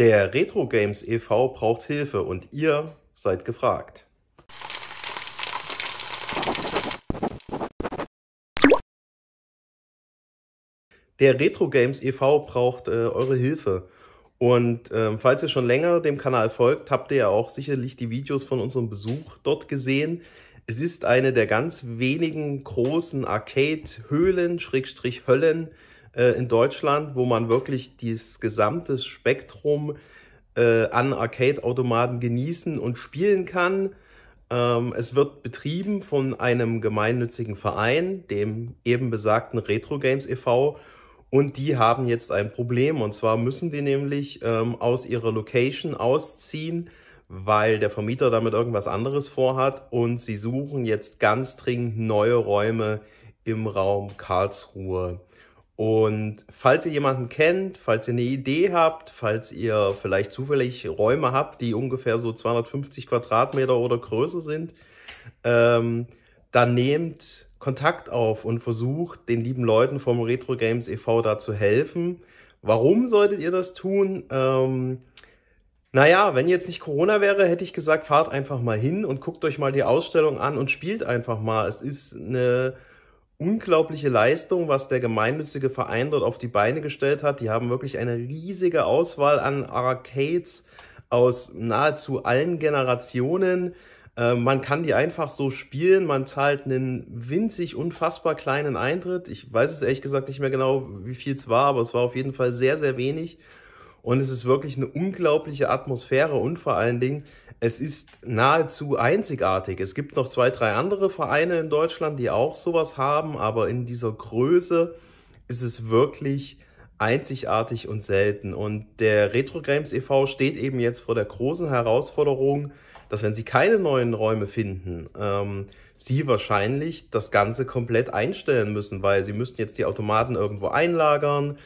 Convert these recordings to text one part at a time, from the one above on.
Der Retro Games e.V. braucht Hilfe und ihr seid gefragt. Der Retro Games e.V. braucht äh, eure Hilfe. Und ähm, falls ihr schon länger dem Kanal folgt, habt ihr ja auch sicherlich die Videos von unserem Besuch dort gesehen. Es ist eine der ganz wenigen großen Arcade-Höhlen, Schrägstrich Höllen, äh, in Deutschland, wo man wirklich dieses gesamte Spektrum äh, an Arcade-Automaten genießen und spielen kann. Ähm, es wird betrieben von einem gemeinnützigen Verein, dem eben besagten Retro Games e.V. Und die haben jetzt ein Problem. Und zwar müssen die nämlich ähm, aus ihrer Location ausziehen, weil der Vermieter damit irgendwas anderes vorhat. Und sie suchen jetzt ganz dringend neue Räume im Raum Karlsruhe. Und falls ihr jemanden kennt, falls ihr eine Idee habt, falls ihr vielleicht zufällig Räume habt, die ungefähr so 250 Quadratmeter oder größer sind, ähm, dann nehmt Kontakt auf und versucht den lieben Leuten vom Retro Games e.V. da zu helfen. Warum solltet ihr das tun? Ähm, naja, wenn jetzt nicht Corona wäre, hätte ich gesagt, fahrt einfach mal hin und guckt euch mal die Ausstellung an und spielt einfach mal. Es ist eine unglaubliche Leistung, was der gemeinnützige Verein dort auf die Beine gestellt hat. Die haben wirklich eine riesige Auswahl an Arcades aus nahezu allen Generationen. Ähm, man kann die einfach so spielen, man zahlt einen winzig unfassbar kleinen Eintritt. Ich weiß es ehrlich gesagt nicht mehr genau, wie viel es war, aber es war auf jeden Fall sehr, sehr wenig. Und es ist wirklich eine unglaubliche Atmosphäre und vor allen Dingen, es ist nahezu einzigartig. Es gibt noch zwei, drei andere Vereine in Deutschland, die auch sowas haben, aber in dieser Größe ist es wirklich einzigartig und selten. Und der Retro Games e.V. steht eben jetzt vor der großen Herausforderung, dass wenn sie keine neuen Räume finden, ähm, sie wahrscheinlich das Ganze komplett einstellen müssen, weil sie müssten jetzt die Automaten irgendwo einlagern,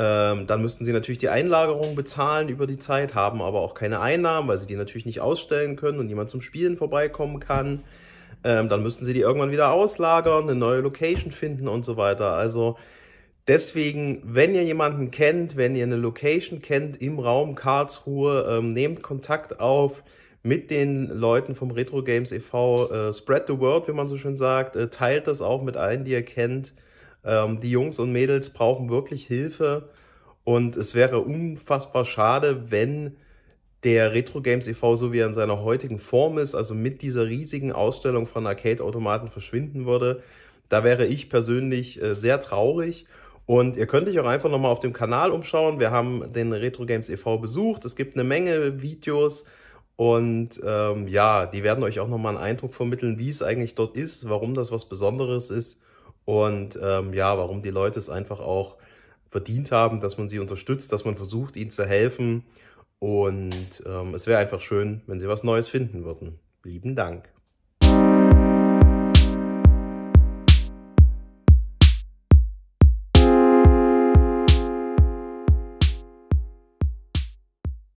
ähm, dann müssten sie natürlich die Einlagerung bezahlen über die Zeit, haben aber auch keine Einnahmen, weil sie die natürlich nicht ausstellen können und niemand zum Spielen vorbeikommen kann. Ähm, dann müssten sie die irgendwann wieder auslagern, eine neue Location finden und so weiter. Also deswegen, wenn ihr jemanden kennt, wenn ihr eine Location kennt im Raum Karlsruhe, ähm, nehmt Kontakt auf mit den Leuten vom Retro Games e.V. Äh, spread the word, wie man so schön sagt. Äh, teilt das auch mit allen, die ihr kennt. Ähm, die Jungs und Mädels brauchen wirklich Hilfe und es wäre unfassbar schade, wenn der Retro Games e.V., so wie er in seiner heutigen Form ist, also mit dieser riesigen Ausstellung von Arcade-Automaten verschwinden würde. Da wäre ich persönlich äh, sehr traurig. Und ihr könnt euch auch einfach nochmal auf dem Kanal umschauen. Wir haben den Retro Games e.V. besucht. Es gibt eine Menge Videos und ähm, ja, die werden euch auch nochmal einen Eindruck vermitteln, wie es eigentlich dort ist, warum das was Besonderes ist und ähm, ja, warum die Leute es einfach auch verdient haben, dass man sie unterstützt, dass man versucht, ihnen zu helfen. Und ähm, es wäre einfach schön, wenn sie was Neues finden würden. Lieben Dank.